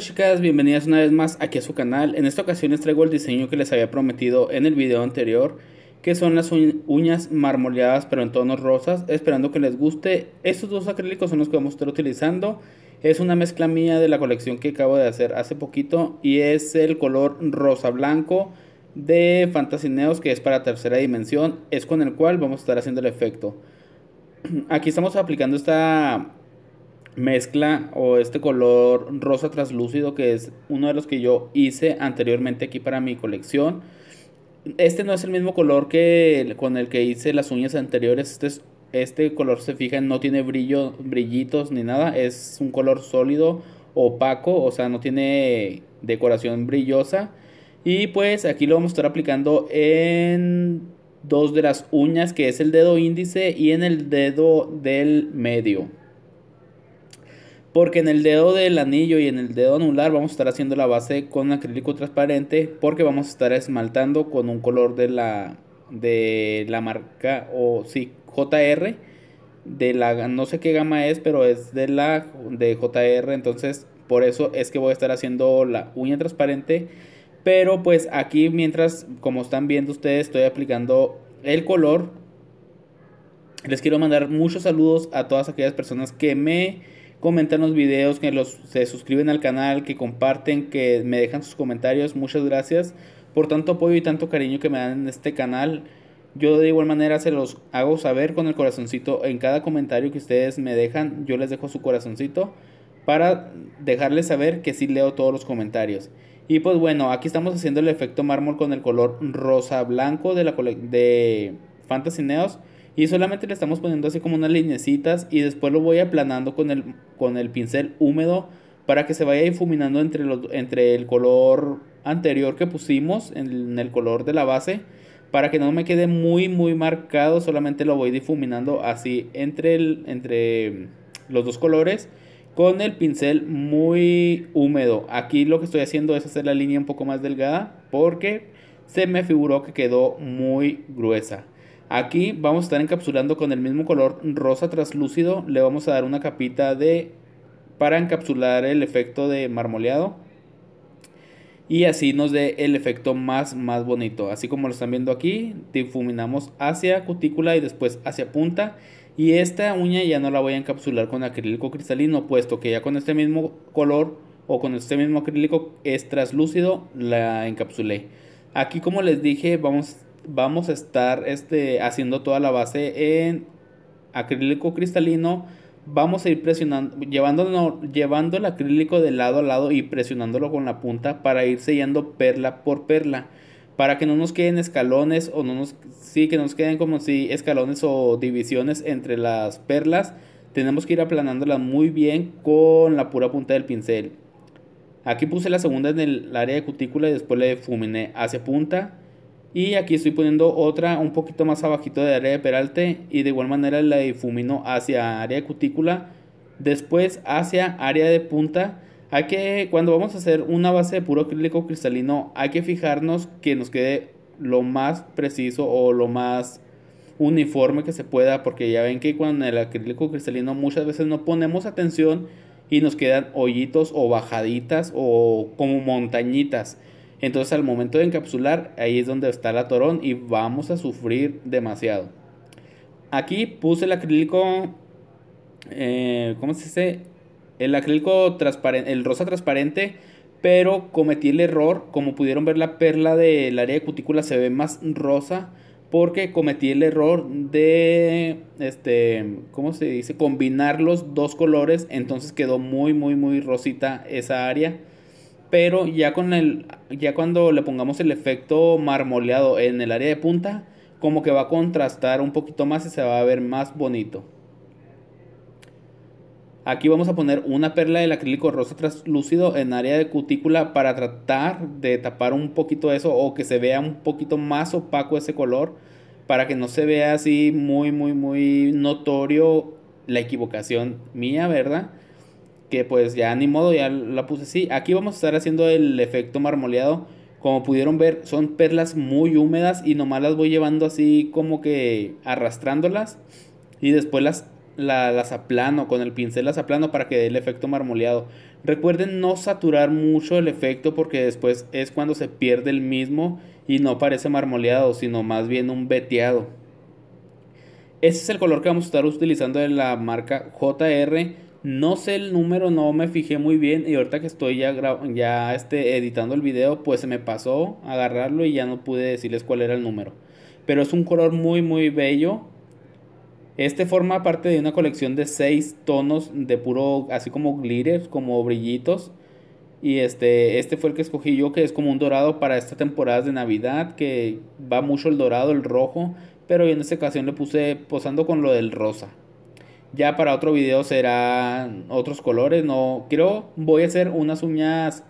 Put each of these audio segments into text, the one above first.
chicas, bienvenidas una vez más aquí a su canal. En esta ocasión les traigo el diseño que les había prometido en el video anterior, que son las uñas marmoleadas pero en tonos rosas, esperando que les guste. Estos dos acrílicos son los que vamos a estar utilizando. Es una mezcla mía de la colección que acabo de hacer hace poquito y es el color rosa blanco de Fantasineos que es para tercera dimensión, es con el cual vamos a estar haciendo el efecto. Aquí estamos aplicando esta mezcla o este color rosa translúcido que es uno de los que yo hice anteriormente aquí para mi colección. Este no es el mismo color que con el que hice las uñas anteriores. Este, este color se fijan, no tiene brillo, brillitos ni nada. Es un color sólido, opaco, o sea, no tiene decoración brillosa. Y pues aquí lo vamos a estar aplicando en dos de las uñas, que es el dedo índice y en el dedo del medio porque en el dedo del anillo y en el dedo anular vamos a estar haciendo la base con acrílico transparente porque vamos a estar esmaltando con un color de la de la marca o si, JR de la no sé qué gama es, pero es de la de JR, entonces por eso es que voy a estar haciendo la uña transparente, pero pues aquí mientras como están viendo ustedes estoy aplicando el color. Les quiero mandar muchos saludos a todas aquellas personas que me comentan los videos, que los, se suscriben al canal, que comparten, que me dejan sus comentarios. Muchas gracias por tanto apoyo y tanto cariño que me dan en este canal. Yo de igual manera se los hago saber con el corazoncito en cada comentario que ustedes me dejan. Yo les dejo su corazoncito para dejarles saber que sí leo todos los comentarios. Y pues bueno, aquí estamos haciendo el efecto mármol con el color rosa blanco de la de Fantasy Neos y solamente le estamos poniendo así como unas linecitas y después lo voy aplanando con el, con el pincel húmedo para que se vaya difuminando entre, entre el color anterior que pusimos, en, el color de la base, para que no me quede muy muy marcado, solamente lo voy difuminando así entre, el, entre los dos colores con el pincel muy húmedo. Aquí lo que estoy haciendo es hacer la línea un poco más delgada porque se me figuró que quedó muy gruesa. Aquí vamos a estar encapsulando con el mismo color rosa translúcido. Le vamos a dar una capita de para encapsular el efecto de marmoleado. Y así nos dé el efecto más, más bonito. Así como lo están viendo aquí, difuminamos hacia cutícula y después hacia punta. Y esta uña ya no la voy a encapsular con acrílico cristalino, puesto que ya con este mismo color o con este mismo acrílico es translúcido, la encapsulé. Aquí como les dije, vamos vamos a estar este, haciendo toda la base en acrílico cristalino. Vamos a ir presionando, llevando, llevando el acrílico de lado a lado y presionándolo con la punta para ir sellando perla por perla. Para que no nos queden escalones o no nos, sí, que nos queden como si escalones o divisiones entre las perlas. Tenemos que ir aplanándolas muy bien con la pura punta del pincel. Aquí puse la segunda en el área de cutícula y después le fuminé hacia punta y aquí estoy poniendo otra un poquito más abajito de área de peralte y de igual manera la difumino hacia área de cutícula, después hacia área de punta. Hay que, cuando vamos a hacer una base de puro acrílico cristalino, hay que fijarnos que nos quede lo más preciso o lo más uniforme que se pueda, porque ya ven que con el acrílico cristalino muchas veces no ponemos atención y nos quedan hoyitos o bajaditas o como montañitas. Entonces al momento de encapsular, ahí es donde está la torón y vamos a sufrir demasiado. Aquí puse el acrílico, eh, ¿cómo se dice? El acrílico transparente, el rosa transparente, pero cometí el error, como pudieron ver la perla del área de cutícula se ve más rosa porque cometí el error de este cómo se dice combinar los dos colores entonces quedó muy muy muy rosita esa área pero ya, con el, ya cuando le pongamos el efecto marmoleado en el área de punta, como que va a contrastar un poquito más y se va a ver más bonito. Aquí vamos a poner una perla del acrílico rosa translúcido en área de cutícula para tratar de tapar un poquito eso o que se vea un poquito más opaco ese color para que no se vea así muy, muy, muy notorio la equivocación mía, ¿verdad? que pues ya ni modo, ya la puse así. Aquí vamos a estar haciendo el efecto marmoleado. Como pudieron ver, son perlas muy húmedas y nomás las voy llevando así como que arrastrándolas. Y después las, la, las aplano, con el pincel las aplano para que dé el efecto marmoleado. Recuerden no saturar mucho el efecto porque después es cuando se pierde el mismo y no parece marmoleado, sino más bien un veteado. Ese es el color que vamos a estar utilizando en la marca JR no sé el número, no me fijé muy bien y ahorita que estoy ya, ya este, editando el video, pues se me pasó agarrarlo y ya no pude decirles cuál era el número. Pero es un color muy muy bello. Este forma parte de una colección de 6 tonos de puro, así como glitter, como brillitos. Y este, este fue el que escogí yo, que es como un dorado para esta temporada de Navidad, que va mucho el dorado, el rojo, pero en esta ocasión le puse posando con lo del rosa. Ya para otro video serán otros colores. No, creo voy a hacer unas uñas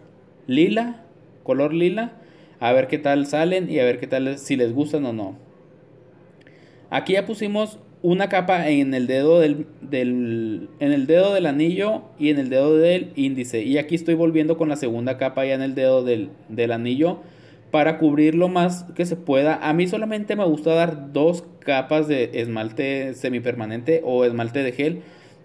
lila, color lila. A ver qué tal salen y a ver qué tal si les gustan o no. Aquí ya pusimos una capa en el dedo del, del, en el dedo del anillo y en el dedo del índice. Y aquí estoy volviendo con la segunda capa ya en el dedo del, del anillo para cubrir lo más que se pueda. A mí solamente me gusta dar dos capas de esmalte semipermanente o esmalte de gel,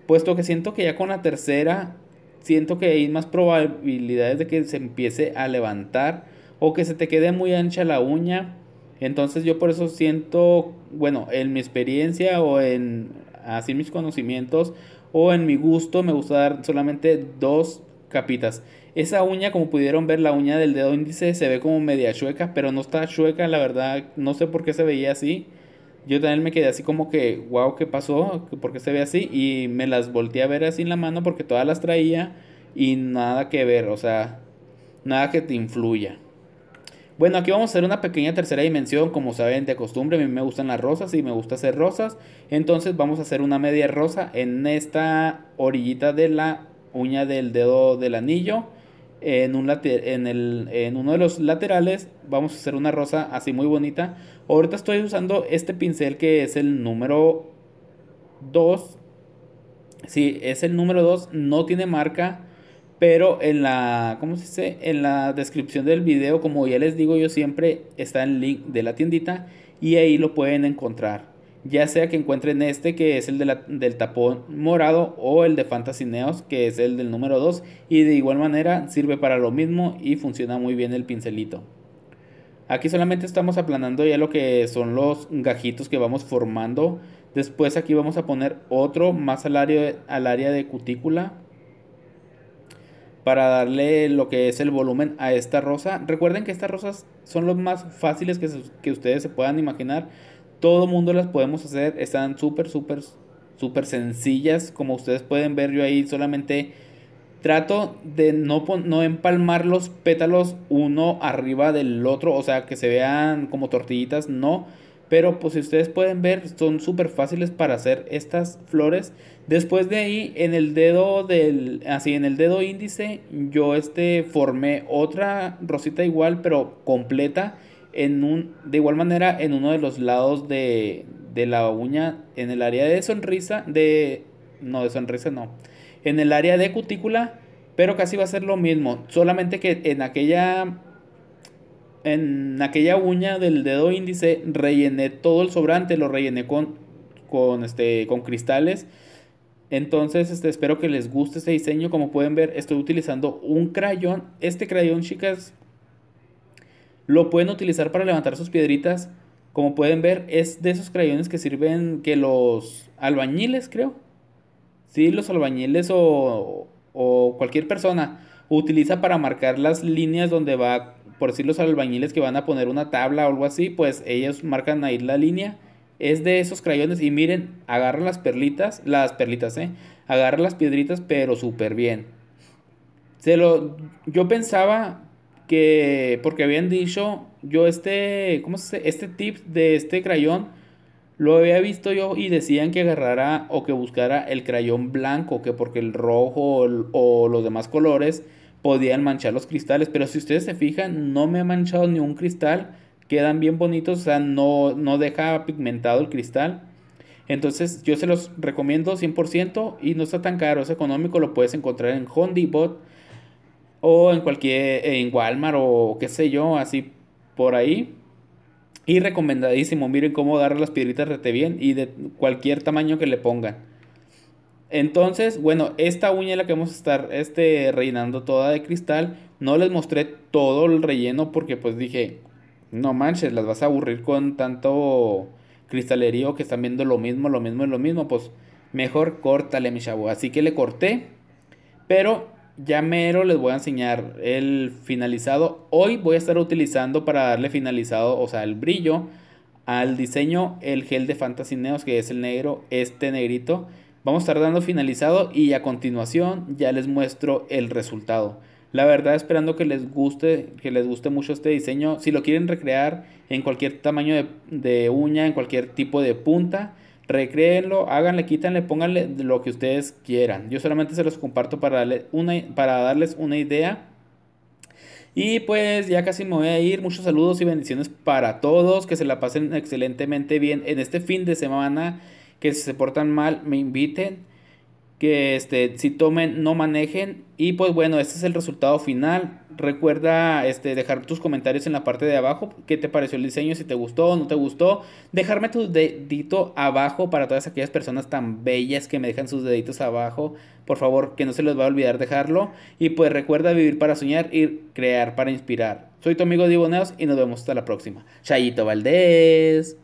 puesto que siento que ya con la tercera siento que hay más probabilidades de que se empiece a levantar o que se te quede muy ancha la uña. Entonces yo por eso siento, bueno, en mi experiencia o en así mis conocimientos o en mi gusto me gusta dar solamente dos capitas. Esa uña, como pudieron ver, la uña del dedo índice se ve como media chueca, pero no está chueca, la verdad, no sé por qué se veía así. Yo también me quedé así como que, wow, ¿qué pasó? ¿Por qué se ve así? Y me las volteé a ver así en la mano porque todas las traía y nada que ver, o sea, nada que te influya. Bueno, aquí vamos a hacer una pequeña tercera dimensión, como saben de costumbre, a mí me gustan las rosas y me gusta hacer rosas, entonces vamos a hacer una media rosa en esta orillita de la uña del dedo del anillo. En, un en, uno de los laterales vamos a hacer una rosa así muy bonita. Ahorita estoy usando este pincel que es el número 2. si es el número 2, no tiene marca, pero en la, ¿cómo se dice? En la descripción del video, como ya les digo yo siempre, está el link de la tiendita y ahí lo pueden encontrar ya sea que encuentren este que es el del tapón morado o el de Fantasy Neos que es el del número 2 y de igual manera sirve para lo mismo y funciona muy bien el pincelito. Aquí solamente estamos aplanando ya lo que son los gajitos que vamos formando. Después aquí vamos a poner otro más al área, de cutícula para darle lo que es el volumen a esta rosa. Recuerden que estas rosas son los más fáciles que, que ustedes se puedan imaginar todo mundo las podemos hacer, están súper, súper, súper sencillas. Como ustedes pueden ver, yo ahí solamente trato de no, empalmar los pétalos uno arriba del otro, o sea, que se vean como tortillitas, no. Pero pues si ustedes pueden ver, son súper fáciles para hacer estas flores. Después de ahí, en el dedo del, así en el dedo índice, yo este formé otra rosita igual, pero completa en un, de igual manera en uno de los lados de, de la uña, en el área de sonrisa, de... No, de sonrisa no. En el área de cutícula, pero casi va a ser lo mismo. Solamente que en aquella en aquella uña del dedo índice rellené todo el sobrante, lo rellené con, con, este, con cristales. Entonces, este, espero que les guste este diseño. Como pueden ver, estoy utilizando un crayón. Este crayón, chicas, lo pueden utilizar para levantar sus piedritas. Como pueden ver, es de esos crayones que sirven que los albañiles, creo. Sí, los albañiles o, o cualquier persona utiliza para marcar las líneas donde va, por decir los albañiles que van a poner una tabla o algo así, pues ellos marcan ahí la línea. Es de esos crayones y miren, agarran las perlitas, las perlitas, eh, agarran las piedritas, pero súper bien. Se lo, yo pensaba porque habían dicho yo este, ¿cómo se Este tip de este crayón lo había visto yo y decían que agarrara o que buscara el crayón blanco, que porque el rojo o, los demás colores podían manchar los cristales, pero si ustedes se fijan, no me ha manchado ni un cristal, quedan bien bonitos, o sea, no, no deja pigmentado el cristal. Entonces yo se los recomiendo 100% y no está tan caro, es económico, lo puedes encontrar en Home o en cualquier, en Walmart o qué sé yo, así por ahí. Y recomendadísimo, miren cómo darle las piedritas rete bien y de cualquier tamaño que le pongan. Entonces, bueno, esta uña es la que vamos a estar este, rellenando toda de cristal. No les mostré todo el relleno porque pues dije, no manches, las vas a aburrir con tanto cristalerío que están viendo lo mismo, lo mismo lo mismo. Pues mejor córtale, mi chavo. Así que le corté, pero ya mero les voy a enseñar el finalizado. Hoy voy a estar utilizando para darle finalizado, o sea, el brillo al diseño, el gel de Fantasy Neos, que es el negro, este negrito. Vamos a estar dando finalizado y a continuación ya les muestro el resultado. La verdad esperando que les guste, que les guste mucho este diseño. Si lo quieren recrear en cualquier tamaño de, de uña, en cualquier tipo de punta, recréenlo, háganle, quítanle, pónganle lo que ustedes quieran. Yo solamente se los comparto para, una, para darles una idea. Y pues ya casi me voy a ir. Muchos saludos y bendiciones para todos. Que se la pasen excelentemente bien en este fin de semana. Que si se portan mal, me inviten. Que este, si tomen, no manejen. Y pues bueno, este es el resultado final. Recuerda este, dejar tus comentarios en la parte de abajo. ¿Qué te pareció el diseño? Si te gustó o no te gustó. Dejarme tu dedito abajo para todas aquellas personas tan bellas que me dejan sus deditos abajo. Por favor, que no se les va a olvidar dejarlo. Y pues recuerda vivir para soñar y crear para inspirar. Soy tu amigo Diboneos y nos vemos hasta la próxima. Chayito Valdés.